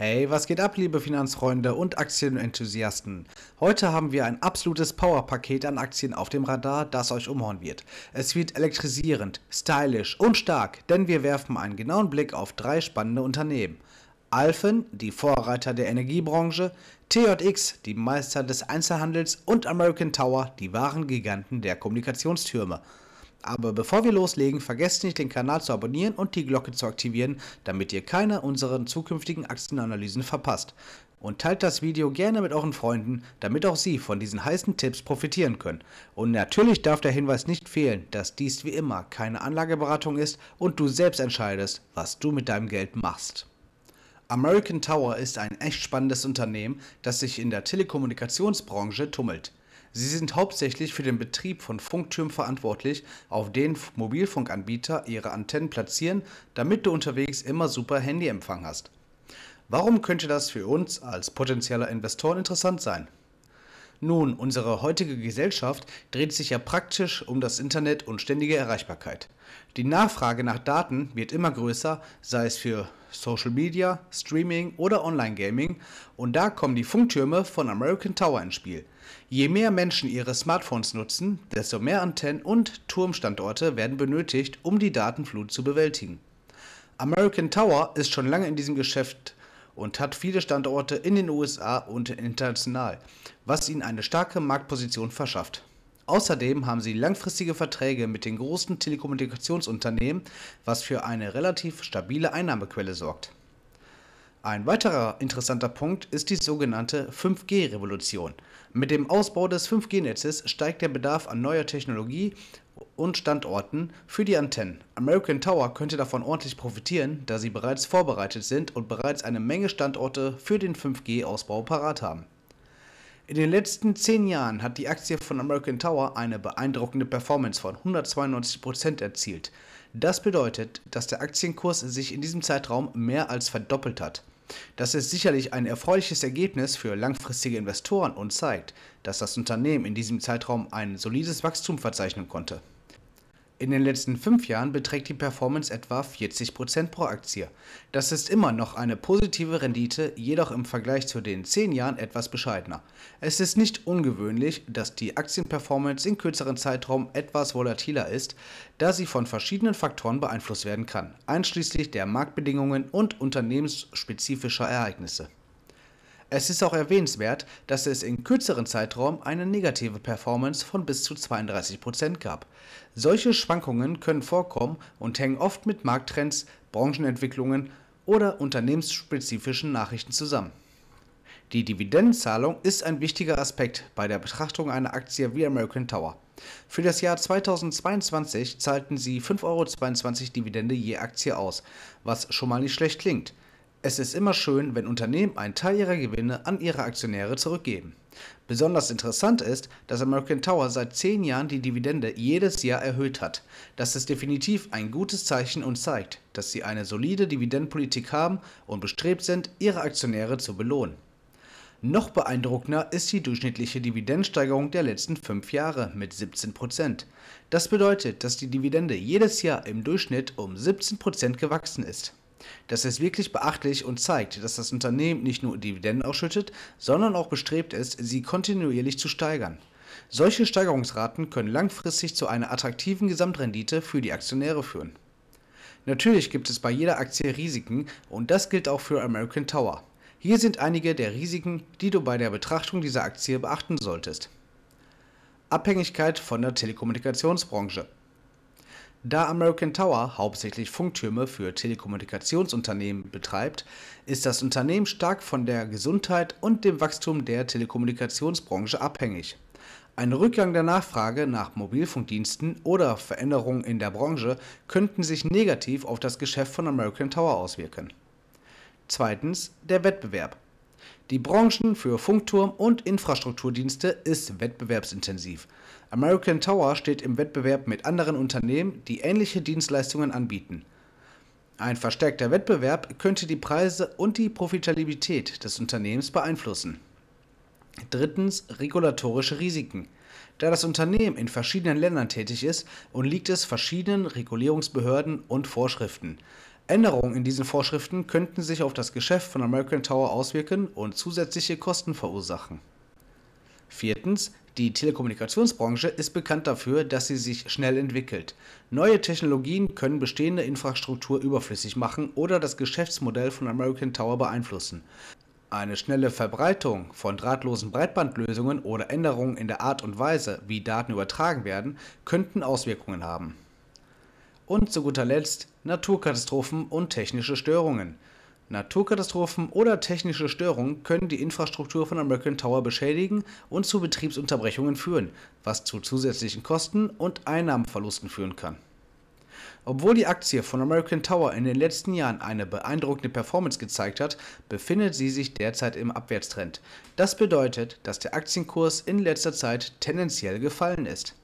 Hey, was geht ab, liebe Finanzfreunde und Aktienenthusiasten? Heute haben wir ein absolutes Powerpaket an Aktien auf dem Radar, das euch umhauen wird. Es wird elektrisierend, stylisch und stark, denn wir werfen einen genauen Blick auf drei spannende Unternehmen. Alphen, die Vorreiter der Energiebranche, TJX, die Meister des Einzelhandels und American Tower, die wahren Giganten der Kommunikationstürme. Aber bevor wir loslegen, vergesst nicht, den Kanal zu abonnieren und die Glocke zu aktivieren, damit ihr keine unserer zukünftigen Aktienanalysen verpasst. Und teilt das Video gerne mit euren Freunden, damit auch sie von diesen heißen Tipps profitieren können. Und natürlich darf der Hinweis nicht fehlen, dass dies wie immer keine Anlageberatung ist und du selbst entscheidest, was du mit deinem Geld machst. American Tower ist ein echt spannendes Unternehmen, das sich in der Telekommunikationsbranche tummelt. Sie sind hauptsächlich für den Betrieb von Funktürmen verantwortlich, auf denen Mobilfunkanbieter ihre Antennen platzieren, damit du unterwegs immer super Handyempfang hast. Warum könnte das für uns als potenzieller Investoren interessant sein? Nun, unsere heutige Gesellschaft dreht sich ja praktisch um das Internet und ständige Erreichbarkeit. Die Nachfrage nach Daten wird immer größer, sei es für Social Media, Streaming oder Online-Gaming, und da kommen die Funktürme von American Tower ins Spiel. Je mehr Menschen ihre Smartphones nutzen, desto mehr Antennen und Turmstandorte werden benötigt, um die Datenflut zu bewältigen. American Tower ist schon lange in diesem Geschäft und hat viele Standorte in den USA und international, was ihnen eine starke Marktposition verschafft. Außerdem haben sie langfristige Verträge mit den großen Telekommunikationsunternehmen, was für eine relativ stabile Einnahmequelle sorgt. Ein weiterer interessanter Punkt ist die sogenannte 5G-Revolution. Mit dem Ausbau des 5G-Netzes steigt der Bedarf an neuer Technologie und Standorten für die Antennen. American Tower könnte davon ordentlich profitieren, da sie bereits vorbereitet sind und bereits eine Menge Standorte für den 5G-Ausbau parat haben. In den letzten 10 Jahren hat die Aktie von American Tower eine beeindruckende Performance von 192% erzielt. Das bedeutet, dass der Aktienkurs sich in diesem Zeitraum mehr als verdoppelt hat. Das ist sicherlich ein erfreuliches Ergebnis für langfristige Investoren und zeigt, dass das Unternehmen in diesem Zeitraum ein solides Wachstum verzeichnen konnte. In den letzten fünf Jahren beträgt die Performance etwa 40% pro Aktie. Das ist immer noch eine positive Rendite, jedoch im Vergleich zu den zehn Jahren etwas bescheidener. Es ist nicht ungewöhnlich, dass die Aktienperformance in kürzeren Zeitraum etwas volatiler ist, da sie von verschiedenen Faktoren beeinflusst werden kann, einschließlich der Marktbedingungen und unternehmensspezifischer Ereignisse. Es ist auch erwähnenswert, dass es in kürzeren Zeitraum eine negative Performance von bis zu 32% gab. Solche Schwankungen können vorkommen und hängen oft mit Markttrends, Branchenentwicklungen oder unternehmensspezifischen Nachrichten zusammen. Die Dividendenzahlung ist ein wichtiger Aspekt bei der Betrachtung einer Aktie wie American Tower. Für das Jahr 2022 zahlten sie 5,22 Euro Dividende je Aktie aus, was schon mal nicht schlecht klingt. Es ist immer schön, wenn Unternehmen einen Teil ihrer Gewinne an ihre Aktionäre zurückgeben. Besonders interessant ist, dass American Tower seit zehn Jahren die Dividende jedes Jahr erhöht hat. Das ist definitiv ein gutes Zeichen und zeigt, dass sie eine solide Dividendenpolitik haben und bestrebt sind, ihre Aktionäre zu belohnen. Noch beeindruckender ist die durchschnittliche Dividendensteigerung der letzten fünf Jahre mit 17%. Das bedeutet, dass die Dividende jedes Jahr im Durchschnitt um 17% gewachsen ist. Das ist wirklich beachtlich und zeigt, dass das Unternehmen nicht nur Dividenden ausschüttet, sondern auch bestrebt ist, sie kontinuierlich zu steigern. Solche Steigerungsraten können langfristig zu einer attraktiven Gesamtrendite für die Aktionäre führen. Natürlich gibt es bei jeder Aktie Risiken und das gilt auch für American Tower. Hier sind einige der Risiken, die du bei der Betrachtung dieser Aktie beachten solltest. Abhängigkeit von der Telekommunikationsbranche. Da American Tower hauptsächlich Funktürme für Telekommunikationsunternehmen betreibt, ist das Unternehmen stark von der Gesundheit und dem Wachstum der Telekommunikationsbranche abhängig. Ein Rückgang der Nachfrage nach Mobilfunkdiensten oder Veränderungen in der Branche könnten sich negativ auf das Geschäft von American Tower auswirken. Zweitens der Wettbewerb. Die Branchen für Funkturm und Infrastrukturdienste ist wettbewerbsintensiv. American Tower steht im Wettbewerb mit anderen Unternehmen, die ähnliche Dienstleistungen anbieten. Ein verstärkter Wettbewerb könnte die Preise und die Profitabilität des Unternehmens beeinflussen. Drittens regulatorische Risiken. Da das Unternehmen in verschiedenen Ländern tätig ist, unterliegt es verschiedenen Regulierungsbehörden und Vorschriften. Änderungen in diesen Vorschriften könnten sich auf das Geschäft von American Tower auswirken und zusätzliche Kosten verursachen. Viertens, die Telekommunikationsbranche ist bekannt dafür, dass sie sich schnell entwickelt. Neue Technologien können bestehende Infrastruktur überflüssig machen oder das Geschäftsmodell von American Tower beeinflussen. Eine schnelle Verbreitung von drahtlosen Breitbandlösungen oder Änderungen in der Art und Weise, wie Daten übertragen werden, könnten Auswirkungen haben. Und zu guter Letzt, Naturkatastrophen und technische Störungen. Naturkatastrophen oder technische Störungen können die Infrastruktur von American Tower beschädigen und zu Betriebsunterbrechungen führen, was zu zusätzlichen Kosten und Einnahmenverlusten führen kann. Obwohl die Aktie von American Tower in den letzten Jahren eine beeindruckende Performance gezeigt hat, befindet sie sich derzeit im Abwärtstrend. Das bedeutet, dass der Aktienkurs in letzter Zeit tendenziell gefallen ist.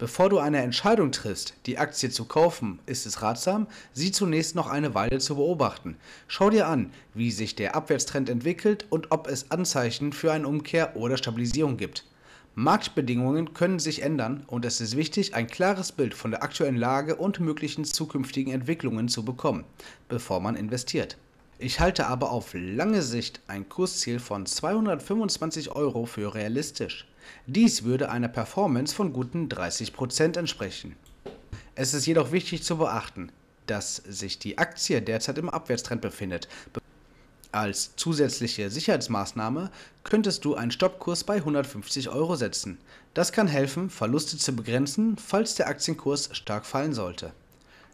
Bevor du eine Entscheidung triffst, die Aktie zu kaufen, ist es ratsam, sie zunächst noch eine Weile zu beobachten. Schau dir an, wie sich der Abwärtstrend entwickelt und ob es Anzeichen für eine Umkehr oder Stabilisierung gibt. Marktbedingungen können sich ändern und es ist wichtig, ein klares Bild von der aktuellen Lage und möglichen zukünftigen Entwicklungen zu bekommen, bevor man investiert. Ich halte aber auf lange Sicht ein Kursziel von 225 Euro für realistisch. Dies würde einer Performance von guten 30% entsprechen. Es ist jedoch wichtig zu beachten, dass sich die Aktie derzeit im Abwärtstrend befindet. Als zusätzliche Sicherheitsmaßnahme könntest du einen Stoppkurs bei 150 Euro setzen. Das kann helfen, Verluste zu begrenzen, falls der Aktienkurs stark fallen sollte.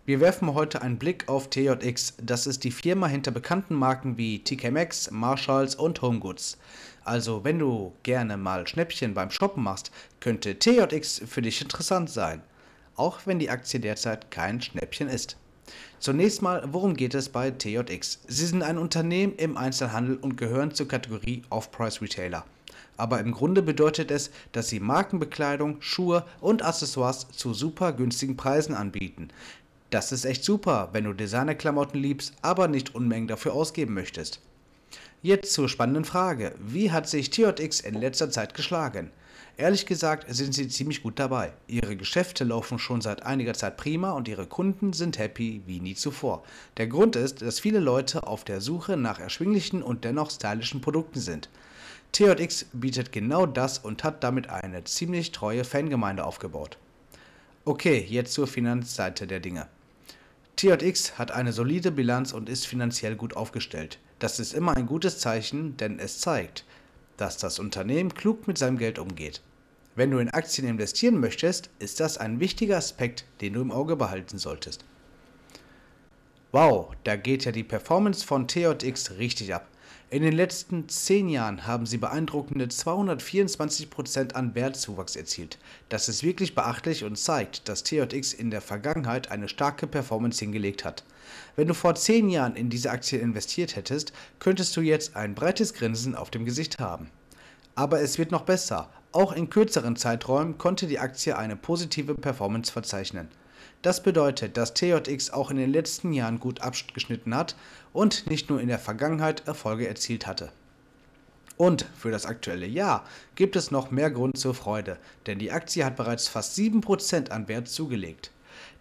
Wir werfen heute einen Blick auf TJX. Das ist die Firma hinter bekannten Marken wie TK Maxx, Marshalls und HomeGoods. Also wenn du gerne mal Schnäppchen beim Shoppen machst, könnte TJX für dich interessant sein. Auch wenn die Aktie derzeit kein Schnäppchen ist. Zunächst mal, worum geht es bei TJX? Sie sind ein Unternehmen im Einzelhandel und gehören zur Kategorie Off-Price-Retailer. Aber im Grunde bedeutet es, dass sie Markenbekleidung, Schuhe und Accessoires zu super günstigen Preisen anbieten. Das ist echt super, wenn du Designerklamotten liebst, aber nicht Unmengen dafür ausgeben möchtest. Jetzt zur spannenden Frage. Wie hat sich TJX in letzter Zeit geschlagen? Ehrlich gesagt sind sie ziemlich gut dabei. Ihre Geschäfte laufen schon seit einiger Zeit prima und ihre Kunden sind happy wie nie zuvor. Der Grund ist, dass viele Leute auf der Suche nach erschwinglichen und dennoch stylischen Produkten sind. TJX bietet genau das und hat damit eine ziemlich treue Fangemeinde aufgebaut. Okay, jetzt zur Finanzseite der Dinge. TJX hat eine solide Bilanz und ist finanziell gut aufgestellt. Das ist immer ein gutes Zeichen, denn es zeigt, dass das Unternehmen klug mit seinem Geld umgeht. Wenn du in Aktien investieren möchtest, ist das ein wichtiger Aspekt, den du im Auge behalten solltest. Wow, da geht ja die Performance von TJX richtig ab. In den letzten 10 Jahren haben sie beeindruckende 224% an Wertzuwachs erzielt. Das ist wirklich beachtlich und zeigt, dass TJX in der Vergangenheit eine starke Performance hingelegt hat. Wenn du vor zehn Jahren in diese Aktie investiert hättest, könntest du jetzt ein breites Grinsen auf dem Gesicht haben. Aber es wird noch besser. Auch in kürzeren Zeiträumen konnte die Aktie eine positive Performance verzeichnen. Das bedeutet, dass TJX auch in den letzten Jahren gut abgeschnitten hat und nicht nur in der Vergangenheit Erfolge erzielt hatte. Und für das aktuelle Jahr gibt es noch mehr Grund zur Freude, denn die Aktie hat bereits fast 7% an Wert zugelegt.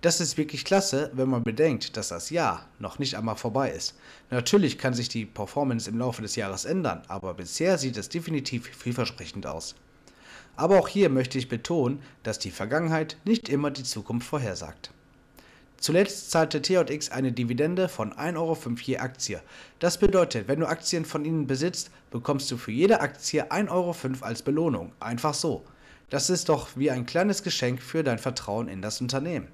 Das ist wirklich klasse, wenn man bedenkt, dass das Jahr noch nicht einmal vorbei ist. Natürlich kann sich die Performance im Laufe des Jahres ändern, aber bisher sieht es definitiv vielversprechend aus. Aber auch hier möchte ich betonen, dass die Vergangenheit nicht immer die Zukunft vorhersagt. Zuletzt zahlte TJX eine Dividende von 1,5 Euro je Aktie. Das bedeutet, wenn du Aktien von ihnen besitzt, bekommst du für jede Aktie 1,5 Euro als Belohnung. Einfach so. Das ist doch wie ein kleines Geschenk für dein Vertrauen in das Unternehmen.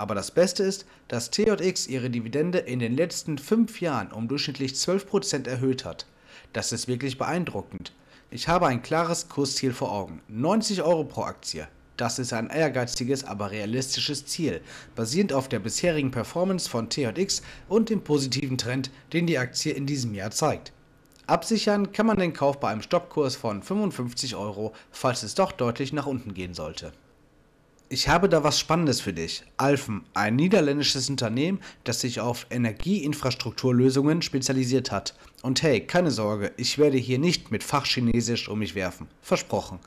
Aber das Beste ist, dass TJX ihre Dividende in den letzten fünf Jahren um durchschnittlich 12% erhöht hat. Das ist wirklich beeindruckend. Ich habe ein klares Kursziel vor Augen. 90 Euro pro Aktie. Das ist ein ehrgeiziges, aber realistisches Ziel, basierend auf der bisherigen Performance von TJX und dem positiven Trend, den die Aktie in diesem Jahr zeigt. Absichern kann man den Kauf bei einem Stoppkurs von 55 Euro, falls es doch deutlich nach unten gehen sollte ich habe da was Spannendes für dich. Alfen, ein niederländisches Unternehmen, das sich auf Energieinfrastrukturlösungen spezialisiert hat. Und hey, keine Sorge, ich werde hier nicht mit Fachchinesisch um mich werfen. Versprochen.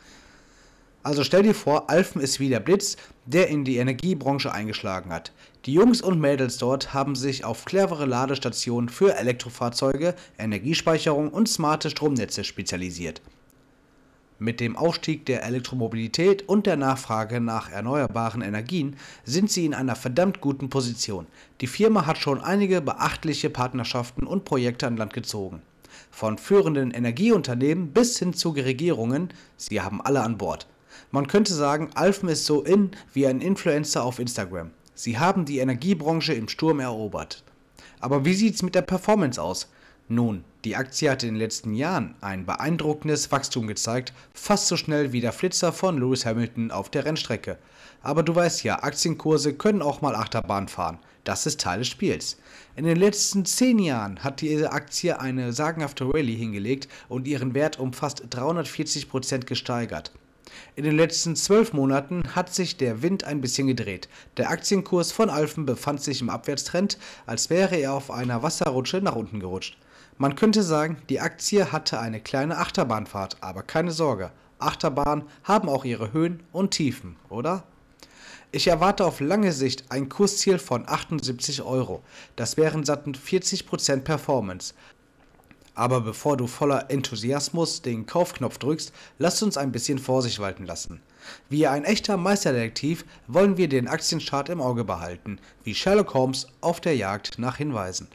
Also stell dir vor, Alfen ist wie der Blitz, der in die Energiebranche eingeschlagen hat. Die Jungs und Mädels dort haben sich auf clevere Ladestationen für Elektrofahrzeuge, Energiespeicherung und smarte Stromnetze spezialisiert. Mit dem Aufstieg der Elektromobilität und der Nachfrage nach erneuerbaren Energien sind sie in einer verdammt guten Position. Die Firma hat schon einige beachtliche Partnerschaften und Projekte an Land gezogen. Von führenden Energieunternehmen bis hin zu Regierungen, sie haben alle an Bord. Man könnte sagen, Alfen ist so in wie ein Influencer auf Instagram. Sie haben die Energiebranche im Sturm erobert. Aber wie sieht's mit der Performance aus? Nun, die Aktie hat in den letzten Jahren ein beeindruckendes Wachstum gezeigt, fast so schnell wie der Flitzer von Lewis Hamilton auf der Rennstrecke. Aber du weißt ja, Aktienkurse können auch mal Achterbahn fahren. Das ist Teil des Spiels. In den letzten zehn Jahren hat diese Aktie eine sagenhafte Rallye hingelegt und ihren Wert um fast 340 Prozent gesteigert. In den letzten zwölf Monaten hat sich der Wind ein bisschen gedreht. Der Aktienkurs von Alphen befand sich im Abwärtstrend, als wäre er auf einer Wasserrutsche nach unten gerutscht. Man könnte sagen, die Aktie hatte eine kleine Achterbahnfahrt, aber keine Sorge, Achterbahnen haben auch ihre Höhen und Tiefen, oder? Ich erwarte auf lange Sicht ein Kursziel von 78 Euro. Das wären satten 40% Performance. Aber bevor du voller Enthusiasmus den Kaufknopf drückst, lass uns ein bisschen Vorsicht walten lassen. Wie ein echter Meisterdetektiv wollen wir den Aktienchart im Auge behalten, wie Sherlock Holmes auf der Jagd nach Hinweisen.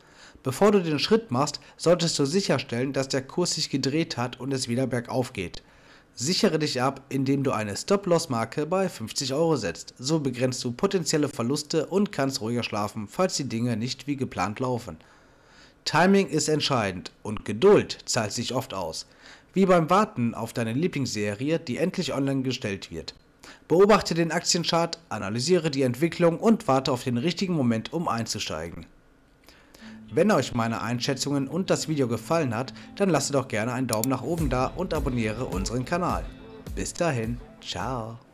Bevor du den Schritt machst, solltest du sicherstellen, dass der Kurs sich gedreht hat und es wieder bergauf geht. Sichere dich ab, indem du eine Stop-Loss-Marke bei 50 Euro setzt. So begrenzt du potenzielle Verluste und kannst ruhiger schlafen, falls die Dinge nicht wie geplant laufen. Timing ist entscheidend und Geduld zahlt sich oft aus. Wie beim Warten auf deine Lieblingsserie, die endlich online gestellt wird. Beobachte den Aktienchart, analysiere die Entwicklung und warte auf den richtigen Moment, um einzusteigen. Wenn euch meine Einschätzungen und das Video gefallen hat, dann lasst doch gerne einen Daumen nach oben da und abonniere unseren Kanal. Bis dahin, ciao.